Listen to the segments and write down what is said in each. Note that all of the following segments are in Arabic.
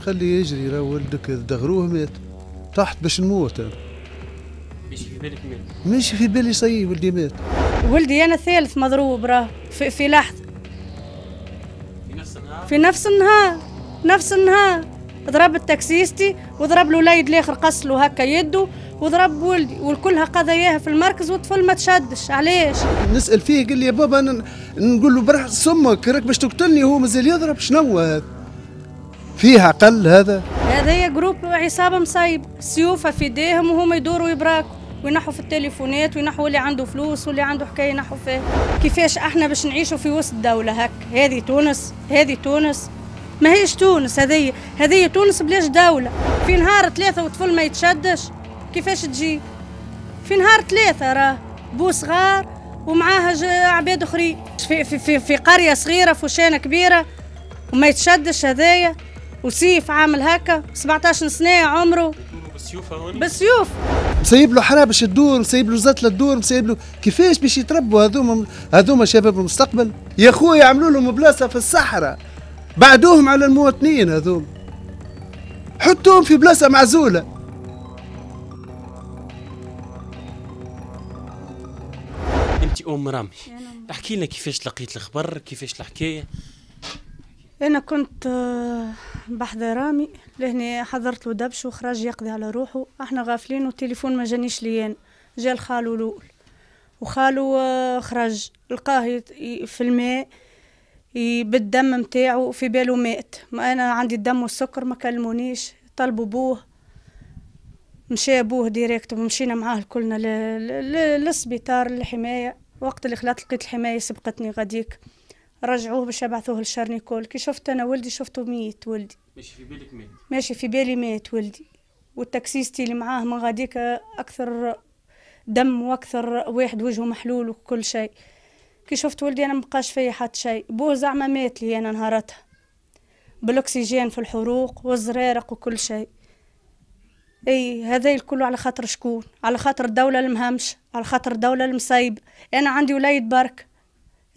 نخليه يجري راه ولدك دغروه مات طحت باش نموت انا ماشي في بالك مات ماشي في بالي صي ولدي مات ولدي انا ثالث مضروب راه في, في لحظه في نفس النهار في نفس النهار نفس النهار ضرب التاكسيستي وضرب الوليد الاخر قص له هكا يده وضرب ولدي والكلها قضاياها في المركز والطفل ما تشدش علاش نسال فيه قال لي يا بابا انا نقول له برح سمك راك باش تقتلني هو مازال يضرب شنو هذا فيها أقل هذا هذا هي جروب عصابة مصايب سيوفة في ايديهم وهم يدوروا يبراكوا وينحوا في التليفونات وينحوا اللي عنده فلوس واللي عنده حكايه ينحوا فيه كيفاش احنا باش نعيشوا في وسط دوله هك هذه تونس هذه تونس ما هيش تونس هذه هذه تونس بلاش دوله في نهار ثلاثه وطفل ما يتشدش كيفاش تجي في نهار ثلاثه راه بو صغار ومعاها عباد اخرين في, في, في, في قريه صغيره في وشانه كبيره وما يتشدش هذايا وسيف عامل هكا 17 سنه عمره بالسيوف هون بالسيوف مسيب له حراب باش تدور مسيب له زت للدور مسيب له كيفاش باش يتربوا هذوما هذوما شباب المستقبل يا خويا يعملوا لهم بلاصه في الصحراء بعدوهم على المواطنين هذوما حطوهم في بلاصه معزوله انت ام رامي احكي لنا كيفاش لقيت الخبر كيفاش الحكايه انا كنت آه، بحذا رامي لهني حضرت له دبش وخرج يقضي على روحه احنا غافلين والتليفون ما جانيش ليان جا لخالو الاول وخالو آه، خرج لقاه في الماء بالدم متاعه في باله مات ما انا عندي الدم والسكر ما كلمونيش طلبوا بوه مشى بوه ديريكت ومشينا معاه كلنا للسبيطار للحمايه وقت اللي خلات لقيت الحمايه سبقتني غاديك رجعوه باش يبعثوه لشرنيكول كي شفت انا ولدي شفته ميت ولدي ماشي في بالك ميت ماشي في بالي ميت ولدي والتاكسيستي اللي معاه من غاديك اكثر دم واكثر واحد وجهه محلول وكل شيء كي شفت ولدي انا مبقاش فيا حتى شيء بوه زعما مات لي انا نهارتها بالاكسجين في الحروق والزرارق وكل شيء اي هذا الكل على خاطر شكون على خاطر الدوله المهمش على خاطر الدوله المصيب انا عندي وليد برك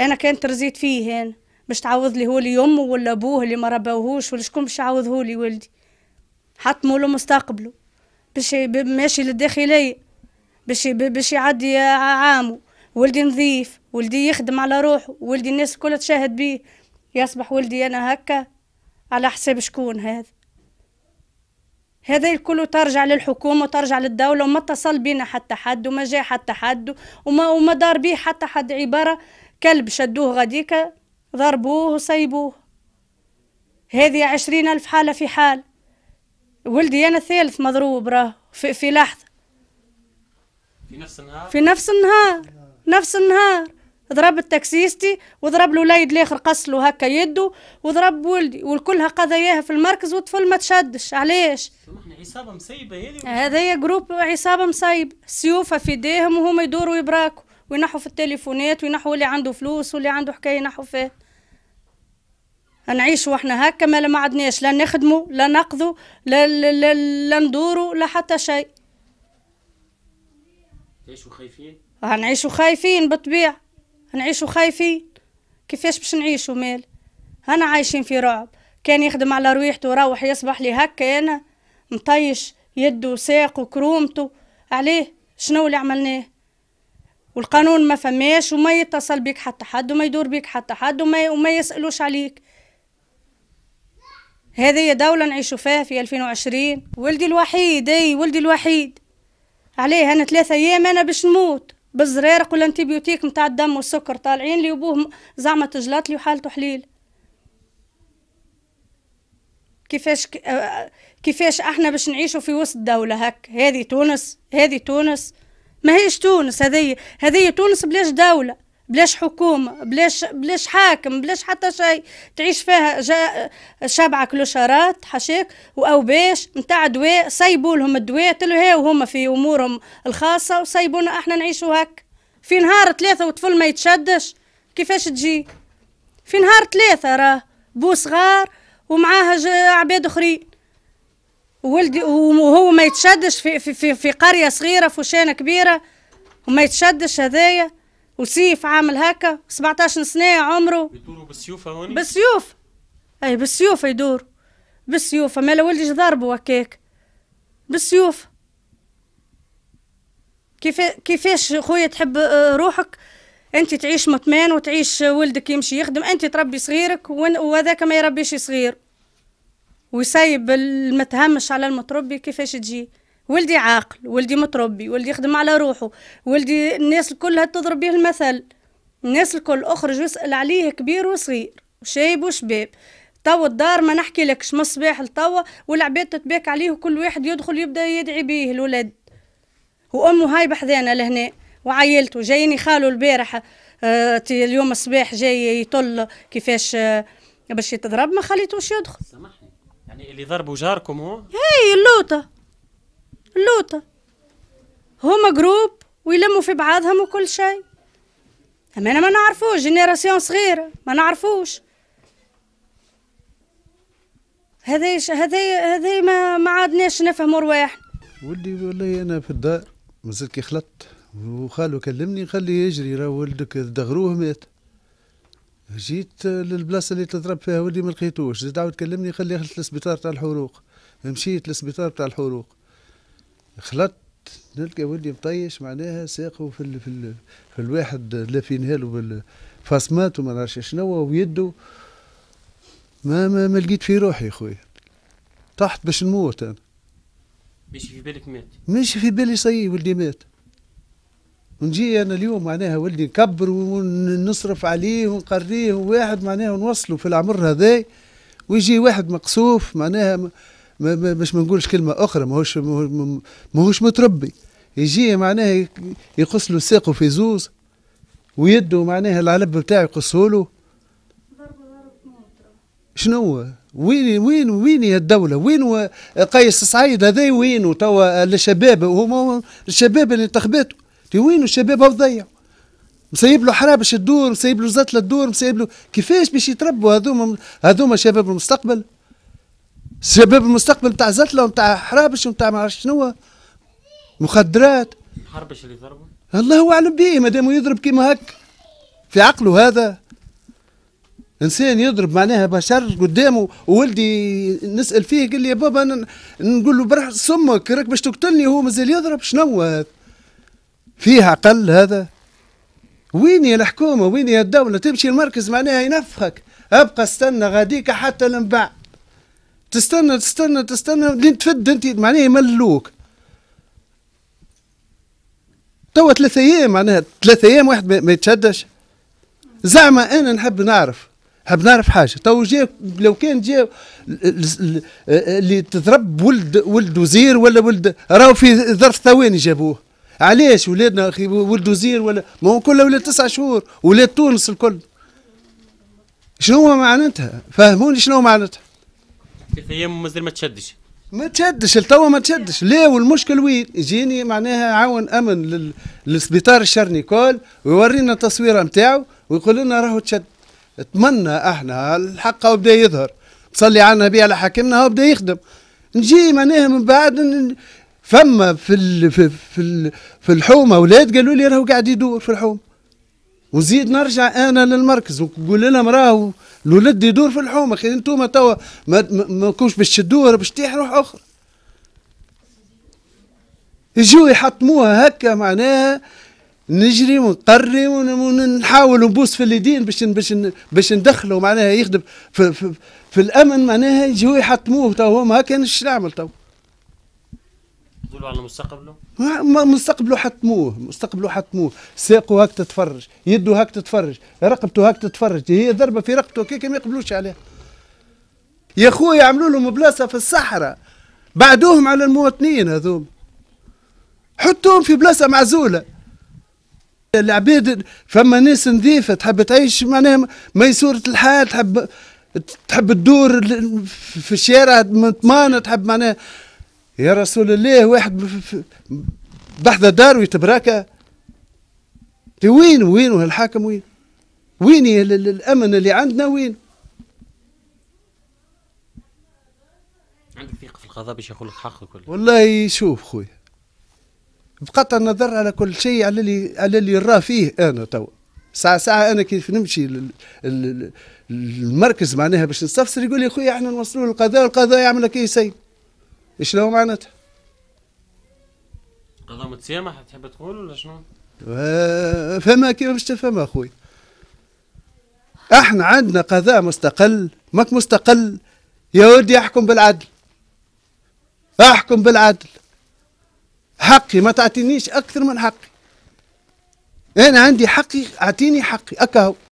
انا كنت رزيت فيه انا باش تعوض لي هو لي امه ولا ابوه اللي ما رباوهوش ولا شكون باش يعوضه لي ولدي حطموا له مستقبله باش ماشي للداخليه باش باش يعدي عامه ولدي نظيف ولدي يخدم على روحه ولدي الناس كلها تشاهد بيه يصبح ولدي انا هكا على حساب شكون هذا هذا الكل ترجع للحكومة وترجع للدولة وما اتصل بينا حتى حد وما جاء حتى حد وما, وما دار بيه حتى حد عبارة كلب شدوه غديك ضربوه وصيبوه هذه عشرين ألف حالة في حال ولدي أنا الثالث مضروب راه في, في لحظة في نفس النهار في نفس النهار نفس النهار ضرب التاكسيستي وضرب الوليد الاخر قص له هكا يده وضرب ولدي والكلها قضاياها في المركز والطفل ما تشدش علاش؟ سامحني عصابه مصيبه هذه هذايا جروب عصابه مصيبه سيوفها في ايديهم وهما يدوروا يبراكوا وينحوا في التليفونات وينحوا اللي عنده فلوس واللي عنده حكايه ينحوا فيه نعيش واحنا هكا ما ما عدناش لا نخدموا لا نقضوا لا لا, لا, لا ندوروا لا حتى شيء تعيشوا خايفين هنعيشوا خايفين بالطبيعه هنعيشوا خايفين كيفاش باش نعيشوا مال انا عايشين في رعب كان يخدم على رويحته وروح يصبح لي هكا انا مطيش يده وساقه وكرومته عليه شنو اللي عملناه والقانون ما فماش وما يتصل بيك حتى حد وما يدور بيك حتى حد وما, وما يسألوش عليك هذه دولة نعيشوا فيها في 2020 ولدي الوحيد اي ولدي الوحيد عليه انا ثلاثة ايام انا باش نموت بالزرارق والانتيبيوتيك متاع الدم والسكر طالعين لي وبوه زعما تجلات لي وحالته حليل كيفاش آه، آه، كيفاش احنا باش نعيشوا في وسط دولة هك هذه تونس هذه تونس ما هيش تونس هذه هذه تونس بلاش دولة بلاش حكومة بلاش بلاش حاكم بلاش حتى شيء تعيش فيها جا شبعة كلوشارات حشيك وأوباش متاع دواء سيبوا لهم الدواء تلهي وهم في أمورهم الخاصة وسيبونا احنا نعيشوا هك في نهار ثلاثة وطفل ما يتشدش كيفاش تجي في نهار ثلاثة راه بو صغار ومعاها عباد أخرين ولدي وهو ما يتشدش في, في, في, في قرية صغيرة في وشانة كبيرة وما يتشدش هذايا وسيف عامل هكا 17 سنة عمره يدوروا بالسيوف هوني بالسيوف اي بالسيوف يدور بالسيوف ما ولدي ضربه وكيك بالسيوف كيف كيفاش خويا تحب آه، روحك انت تعيش مطمئن وتعيش آه، ولدك يمشي يخدم انت تربي صغيرك وهذاك ما يربيش صغير وسايب المتهمش على المتربي كيفاش تجي ولدي عاقل ولدي متربي ولدي يخدم على روحه ولدي الناس كلها تضرب به المثل الناس الكل اخرج واسال عليه كبير وصغير وشايب وشباب توا الدار ما نحكي لكش من الصباح لتوا والعباد تتباك عليه وكل واحد يدخل يبدا يدعي بيه الولاد وامه هاي بحذانا لهنا وعائلته جايني خاله البارحه آه اليوم الصباح جاي يطل كيفاش آه باش يتضرب ما خليتوش يدخل يعني اللي ضربوا جاركم هو؟ هاي اللوطة اللوطة هما جروب ويلموا في بعضهم وكل شيء أما أنا ما نعرفوش جينيراسيون صغيرة ما نعرفوش هذا هذا هذا ما ما عادناش نفهموا رواح ولدي والله انا في الدار مازال كي خلطت وخالو كلمني قال لي يجري راه ولدك دغروه مات جيت للبلاصه اللي تضرب فيها ولدي ما لقيتوش زاد عاود كلمني قال لي خلت للسبيطار تاع الحروق مشيت للسبيطار تاع الحروق خلطت نلقى ولدي مطيش معناها ساقه في ال في, ال في الواحد لافينها له بالفاسمات وما نعرفش شنو ويده ما, ما ما لقيت في روحي خويا طحت باش نموت انا ماشي في بالك مات ماشي في بالي صي ولدي مات ونجي انا اليوم معناها ولدي نكبر ونصرف عليه ونقريه واحد معناها ونوصله في العمر هذا ويجي واحد مقصوف معناها ما باش ما نقولش كلمه اخرى ماهوش ماهوش متربي يجي معناها يقص له ساقه في زوز ويده معناها العلب بتاعه له شنو هو؟ وين وين وين يا الدولة وين قيس سعيد هذا وين توا الشباب هما الشباب اللي انتخباتوا وين الشباب هو ضيع مسيب له حرابش الدور مسيب له زتله الدور مسيب له كيفاش باش يتربوا هذوما هذوما شباب المستقبل شباب المستقبل تاع زتله ونتاع حرابش ونتاع ما عرفش شنو مخدرات حربش اللي ضربه الله اعلم به مادام يضرب كيما هك في عقله هذا انسان يضرب معناها بشر قدامه وولدي نسال فيه قال لي يا بابا نقول له برح سمك راك باش تقتلني هو مازال يضرب شنو هذا فيها عقل هذا وين يا الحكومة وين يا الدولة تمشي المركز معناها ينفخك ابقى استنى غاديك حتى من بعد تستنى تستنى تستنى لين تفد انت معناها يملوك توا ثلاثة ايام معناها ثلاثة ايام واحد ما يتشدش زعما انا نحب نعرف نحب نعرف حاجه تو جا لو كان جا اللي تضرب ولد ولد وزير ولا ولد راهو في ظرف ثواني جابوه علاش ولادنا اخي ولد زير ولا ما هو كل ولاد تسع شهور ولاد تونس الكل شنو معناتها فهموني شنو معناتها ايام مازال ما تشدش ما تشدش لتوا ما تشدش لا والمشكل وين يجيني معناها عاون امن لل... للسبيطار الشرني كل ويورينا التصويره نتاعو ويقول لنا راهو تشد اتمنى احنا الحق بدا يظهر تصلي على النبي على حاكمنا هو بدا يخدم نجي معناها من بعد فما في ال في ال في, ال في الحومه ولاد قالوا لي راهو قاعد يدور في الحومه وزيد نرجع انا للمركز ونقول لهم راهو الولد يدور في الحومه خير انتم توا ما, ما كنتش باش تدور باش تطيح روح اخرى يجوا يحطموها هكا معناها نجري ونقري ونحاول نبوس في اليدين باش باش باش ندخله معناها يخدم في, في, في الامن معناها يجوا يحطموه تو هما هكا شنو نعمل تو تقولوا على مستقبله؟ مستقبله حتموه مستقبله حتموه ساقه هاك تتفرج يده هاك تتفرج رقبته هاك تتفرج هي ضربه في رقبته هكاك ما يقبلوش عليها يا خويا عملوا لهم بلاصه في الصحراء بعدوهم على المواطنين هذوم حطوهم في بلاصه معزوله العباد فما ناس نظيفه تحب تعيش معناها ميسوره الحال تحب تحب تدور في الشارع مطمانه تحب معناها يا رسول الله واحد بحذا دار ويتبراكى وين وين وهالحاكم وين وين الامن اللي عندنا وين عندك ثقه في القضاء باش ياخذ لك حقك والله شوف خويا بقطع النظر على كل شيء على اللي على اللي راه فيه انا توا ساعة ساعة أنا كيف نمشي للمركز معناها باش نستفسر يقول لي خويا احنا نوصلوا للقضاء والقضاء يعمل لك إيه سيد ايش له معناتها قضاء متسامح تحب تقول ولا شنو آه، فما كيف باش تفهم اخوي احنا عندنا قضاء مستقل ماك مستقل يا ودي احكم بالعدل احكم بالعدل حقي ما تعطينيش اكثر من حقي انا عندي حقي اعطيني حقي اكاهو